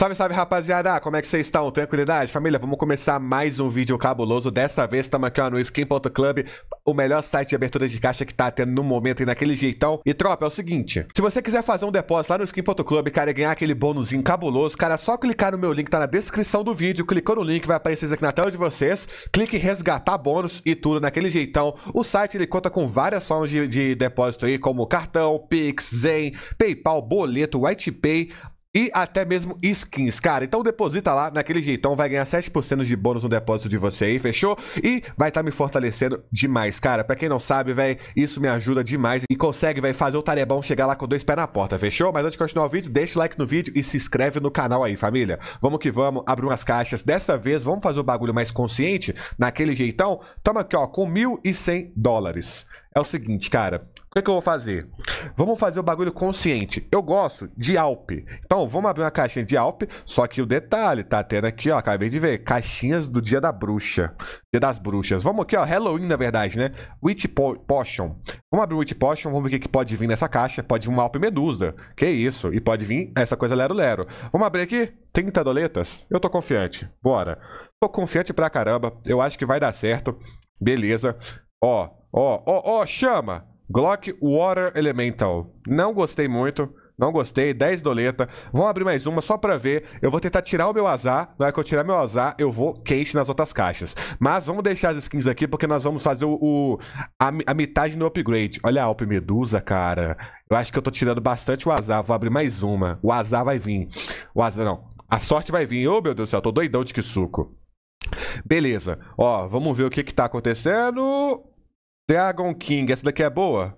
Salve, salve, rapaziada! Como é que vocês estão? Tranquilidade? Família, vamos começar mais um vídeo cabuloso. Dessa vez estamos aqui ó, no Skin.club, o melhor site de abertura de caixa que tá tendo no momento e naquele jeitão. E, tropa, é o seguinte. Se você quiser fazer um depósito lá no Skin.club, cara, e ganhar aquele bônus cabuloso, cara, é só clicar no meu link, tá na descrição do vídeo. Clicou no link, vai aparecer aqui na tela de vocês. Clique em resgatar bônus e tudo naquele jeitão. O site, ele conta com várias formas de, de depósito aí, como cartão, Pix, Zen, Paypal, boleto, White Pay, e até mesmo skins, cara. Então deposita lá naquele jeitão, vai ganhar 7% de bônus no depósito de você aí, fechou? E vai estar tá me fortalecendo demais, cara. Pra quem não sabe, velho, isso me ajuda demais e consegue, velho, fazer o Tarebão chegar lá com dois pés na porta, fechou? Mas antes de continuar o vídeo, deixa o like no vídeo e se inscreve no canal aí, família. Vamos que vamos, abre umas caixas. Dessa vez, vamos fazer o bagulho mais consciente, naquele jeitão. Tamo aqui, ó, com 1.100 dólares. É o seguinte, cara. O que, é que eu vou fazer? Vamos fazer o bagulho consciente. Eu gosto de Alpe. Então, vamos abrir uma caixinha de Alpe. Só que o detalhe, tá tendo aqui, ó. Acabei de ver. Caixinhas do Dia da Bruxa. Dia das Bruxas. Vamos aqui, ó. Halloween, na verdade, né? Witch po Potion. Vamos abrir o Witch Potion. Vamos ver o que, que pode vir nessa caixa. Pode vir uma Alpe Medusa. Que isso. E pode vir essa coisa Lero Lero. Vamos abrir aqui? 30 doletas? Eu tô confiante. Bora. Tô confiante pra caramba. Eu acho que vai dar certo. Beleza. Ó, ó, ó, ó, chama! Glock Water Elemental. Não gostei muito. Não gostei, 10 doleta. Vamos abrir mais uma só pra ver. Eu vou tentar tirar o meu azar. Na hora que eu tirar meu azar, eu vou queixo nas outras caixas. Mas vamos deixar as skins aqui, porque nós vamos fazer o, o a, a, metade do upgrade. Olha a Alp Medusa, cara. Eu acho que eu tô tirando bastante o azar. Vou abrir mais uma. O azar vai vir. O azar, não. A sorte vai vir. Ô, oh, meu Deus do céu, tô doidão de que suco. Beleza. Ó, vamos ver o que que tá acontecendo. Dragon King, essa daqui é boa?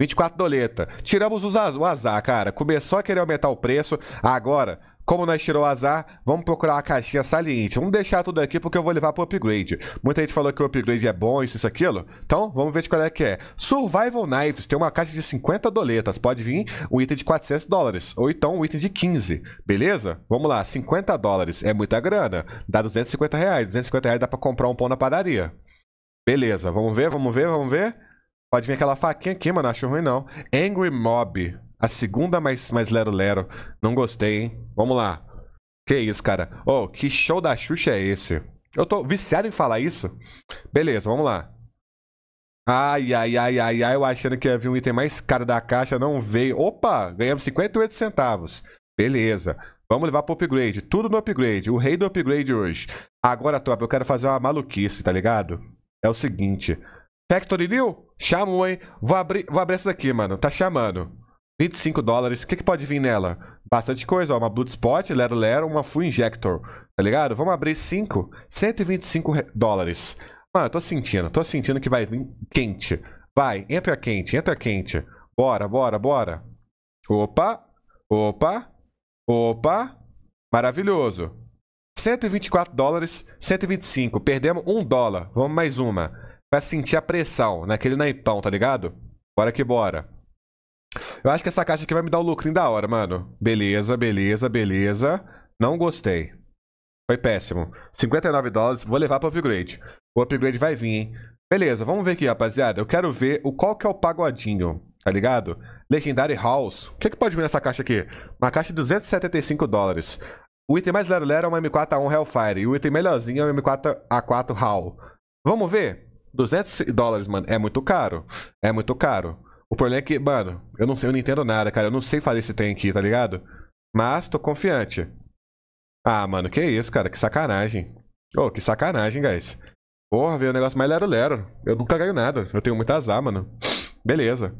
24 doleta. Tiramos os az o azar, cara. Começou a querer aumentar o preço. Agora, como nós tirou o azar, vamos procurar uma caixinha saliente. Vamos deixar tudo aqui porque eu vou levar pro upgrade. Muita gente falou que o upgrade é bom, isso, isso, aquilo. Então, vamos ver de qual é que é. Survival Knives tem uma caixa de 50 doletas. Pode vir um item de 400 dólares. Ou então um item de 15. Beleza? Vamos lá, 50 dólares. É muita grana. Dá 250 reais. 250 reais dá pra comprar um pão na padaria. Beleza, vamos ver, vamos ver, vamos ver. Pode vir aquela faquinha aqui, mano. Acho ruim, não. Angry Mob. A segunda mais, mais Lero Lero. Não gostei, hein? Vamos lá. Que isso, cara. Oh, que show da Xuxa é esse? Eu tô viciado em falar isso? Beleza, vamos lá. Ai, ai, ai, ai, ai. Eu achando que ia vir um item mais caro da caixa. Não veio. Opa, ganhamos 58 centavos. Beleza. Vamos levar pro upgrade. Tudo no upgrade. O rei do upgrade hoje. Agora, top, eu quero fazer uma maluquice, tá ligado? é o seguinte. Factory New? Chamou, hein? Vou abrir, vou abrir essa daqui, mano. Tá chamando. 25 dólares. O que, que pode vir nela? Bastante coisa, ó. Uma Bloodspot, Lero Lero, uma Full Injector. Tá ligado? Vamos abrir 5. 125 dólares. Mano, tô sentindo. Tô sentindo que vai vir quente. Vai, entra quente, entra quente. Bora, bora, bora. Opa. Opa. Opa. Maravilhoso. 124 dólares, 125. Perdemos um dólar. Vamos mais uma. Pra sentir a pressão naquele né? naipão, tá ligado? Bora que bora. Eu acho que essa caixa aqui vai me dar o um lucrinho da hora, mano. Beleza, beleza, beleza. Não gostei. Foi péssimo. 59 dólares, vou levar pro upgrade. O upgrade vai vir, hein? Beleza, vamos ver aqui, rapaziada. Eu quero ver o qual que é o pagodinho, tá ligado? Legendary House. O que, é que pode vir nessa caixa aqui? Uma caixa de 275 dólares. O item mais lero-lero é uma M4A1 Hellfire. E o item melhorzinho é uma M4A4 HAL. Vamos ver? 200 dólares, mano. É muito caro. É muito caro. O problema é que, mano, eu não sei, eu não entendo nada, cara. Eu não sei fazer esse tem aqui, tá ligado? Mas tô confiante. Ah, mano, que isso, cara. Que sacanagem. Ô, oh, que sacanagem, guys. Porra, veio um negócio mais lero-lero. Eu nunca ganho nada. Eu tenho muito azar, mano. Beleza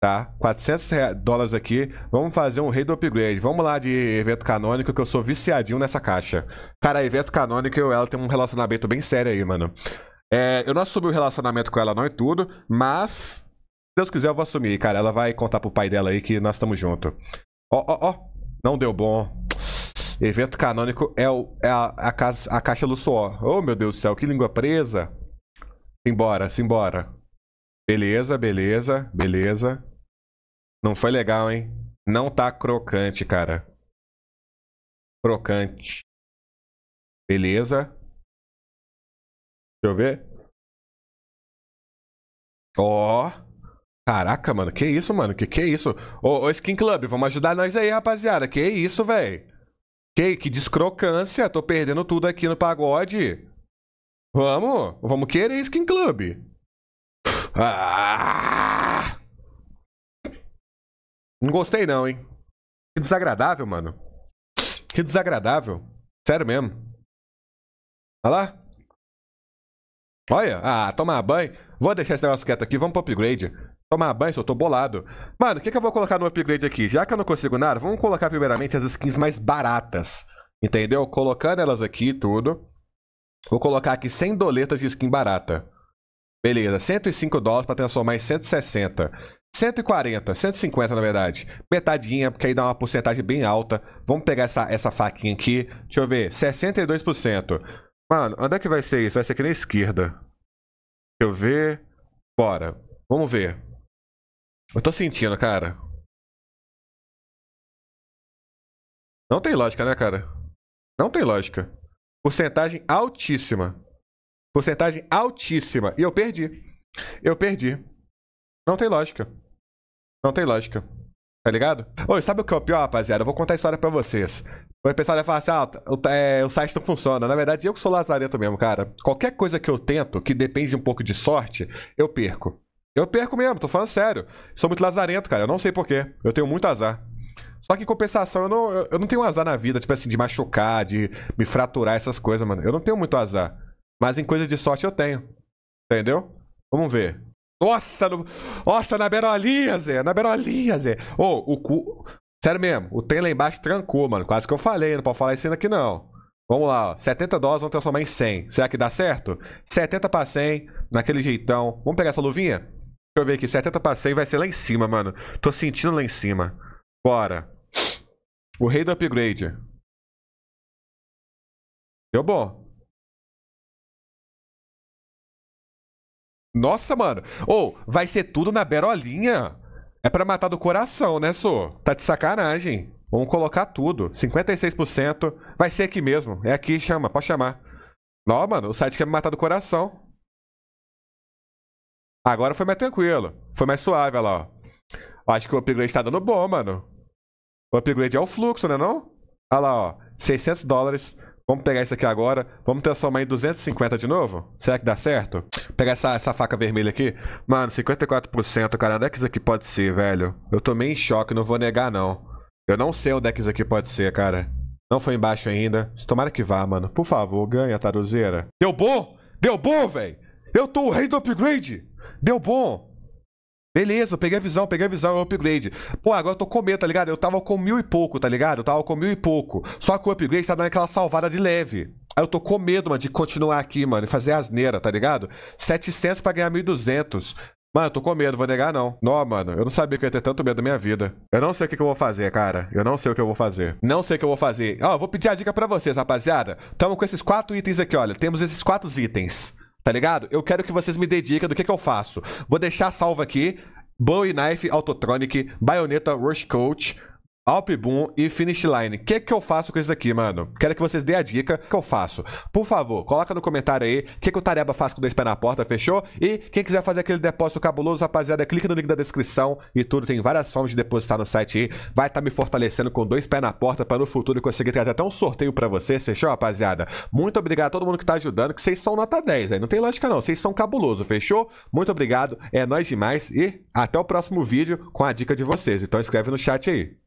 tá? 400 dólares aqui. Vamos fazer um rei do upgrade. Vamos lá de evento canônico, que eu sou viciadinho nessa caixa. Cara, evento canônico, ela tem um relacionamento bem sério aí, mano. É, eu não assumi o relacionamento com ela não e tudo, mas... Se Deus quiser, eu vou assumir, cara. Ela vai contar pro pai dela aí que nós estamos junto. Ó, ó, ó. Não deu bom. Evento canônico é, o, é a, a, a caixa do suor. Oh, meu Deus do céu, que língua presa. Simbora, simbora. Beleza, beleza, beleza. Não foi legal, hein? Não tá crocante, cara. Crocante. Beleza. Deixa eu ver. Ó. Oh. Caraca, mano, que isso, mano? Que que é isso? Ô, Skin Club, vamos ajudar nós aí, rapaziada. Que isso, velho? Que, que descrocância. Tô perdendo tudo aqui no pagode. Vamos? Vamos querer Skin Club. Ah! Não gostei não, hein? Que desagradável, mano. Que desagradável. Sério mesmo. Olha lá. Olha. Ah, tomar banho. Vou deixar esse negócio quieto aqui. Vamos pro upgrade. Tomar banho, só tô bolado. Mano, o que, que eu vou colocar no upgrade aqui? Já que eu não consigo nada, vamos colocar primeiramente as skins mais baratas. Entendeu? Colocando elas aqui, tudo. Vou colocar aqui 100 doletas de skin barata. Beleza, 105 dólares para transformar em 160. 140, 150 na verdade. Metadinha, porque aí dá uma porcentagem bem alta. Vamos pegar essa, essa faquinha aqui. Deixa eu ver, 62%. Mano, onde é que vai ser isso? Vai ser aqui na esquerda. Deixa eu ver. Bora. Vamos ver. Eu tô sentindo, cara. Não tem lógica, né, cara? Não tem lógica. Porcentagem altíssima. Porcentagem altíssima. E eu perdi. Eu perdi. Não tem lógica. Não tem lógica. Tá ligado? Oi, sabe o que é o pior, rapaziada? Eu vou contar a história pra vocês. O pessoal vai falar assim, ah, o, é, o site não funciona. Na verdade, eu que sou lazarento mesmo, cara. Qualquer coisa que eu tento, que depende um pouco de sorte, eu perco. Eu perco mesmo, tô falando sério. Sou muito lazarento, cara. Eu não sei porquê. Eu tenho muito azar. Só que em compensação, eu não, eu, eu não tenho azar na vida, tipo assim, de machucar, de me fraturar, essas coisas, mano. Eu não tenho muito azar. Mas em coisa de sorte eu tenho. Entendeu? Vamos ver. Nossa, no... Nossa, na berolinha, Zé. Na berolinha, Zé. Ô, oh, o cu... Sério mesmo, o trem lá embaixo trancou, mano. Quase que eu falei, não pode falar isso aqui não. Vamos lá, ó. 70 dólares, vamos transformar em 100. Será que dá certo? 70 pra 100, naquele jeitão. Vamos pegar essa luvinha? Deixa eu ver aqui, 70 pra 100 vai ser lá em cima, mano. Tô sentindo lá em cima. Bora. O rei do upgrade. Deu bom. Nossa, mano. Ou, oh, vai ser tudo na berolinha. É pra matar do coração, né, Su? Tá de sacanagem. Vamos colocar tudo. 56%. Vai ser aqui mesmo. É aqui, chama. Pode chamar. Não, mano, o site quer me matar do coração. Agora foi mais tranquilo. Foi mais suave, olha lá, ó. Acho que o upgrade tá dando bom, mano. O upgrade é o fluxo, né não? Olha lá, ó. 600 dólares. Vamos pegar isso aqui agora. Vamos transformar em 250 de novo? Será que dá certo? Pegar essa, essa faca vermelha aqui. Mano, 54%, cara. Onde é que isso aqui pode ser, velho? Eu tô meio em choque, não vou negar, não. Eu não sei onde é que isso aqui pode ser, cara. Não foi embaixo ainda. Tomara que vá, mano. Por favor, ganha, taruzeira. Deu bom? Deu bom, velho! Eu tô o rei do upgrade! Deu bom! Beleza, peguei a visão, peguei a visão, é o upgrade. Pô, agora eu tô com medo, tá ligado? Eu tava com mil e pouco, tá ligado? Eu tava com mil e pouco. Só que o upgrade tá dando aquela salvada de leve. Aí eu tô com medo, mano, de continuar aqui, mano, e fazer asneira, tá ligado? 700 pra ganhar 1200. Mano, eu tô com medo, vou negar não. Não, mano, eu não sabia que eu ia ter tanto medo da minha vida. Eu não sei o que, que eu vou fazer, cara. Eu não sei o que eu vou fazer. Não sei o que eu vou fazer. Ó, eu vou pedir a dica pra vocês, rapaziada. Tamo com esses quatro itens aqui, olha. Temos esses quatro itens tá ligado? Eu quero que vocês me dediquem. dica do que, que eu faço. Vou deixar salvo aqui. Bowie Knife, Autotronic, Bayonetta, Rush Coach, Boom e Finish Line. O que, que eu faço com isso aqui, mano? Quero que vocês dêem a dica que eu faço. Por favor, coloca no comentário aí o que, que o Tareba faz com dois pés na porta, fechou? E quem quiser fazer aquele depósito cabuloso, rapaziada, clica no link da descrição e tudo. Tem várias formas de depositar no site aí. Vai estar tá me fortalecendo com dois pés na porta para no futuro conseguir trazer até um sorteio para vocês, fechou, rapaziada? Muito obrigado a todo mundo que tá ajudando, que vocês são nota 10 aí. Não tem lógica não, vocês são cabuloso, fechou? Muito obrigado, é nós demais e até o próximo vídeo com a dica de vocês. Então escreve no chat aí.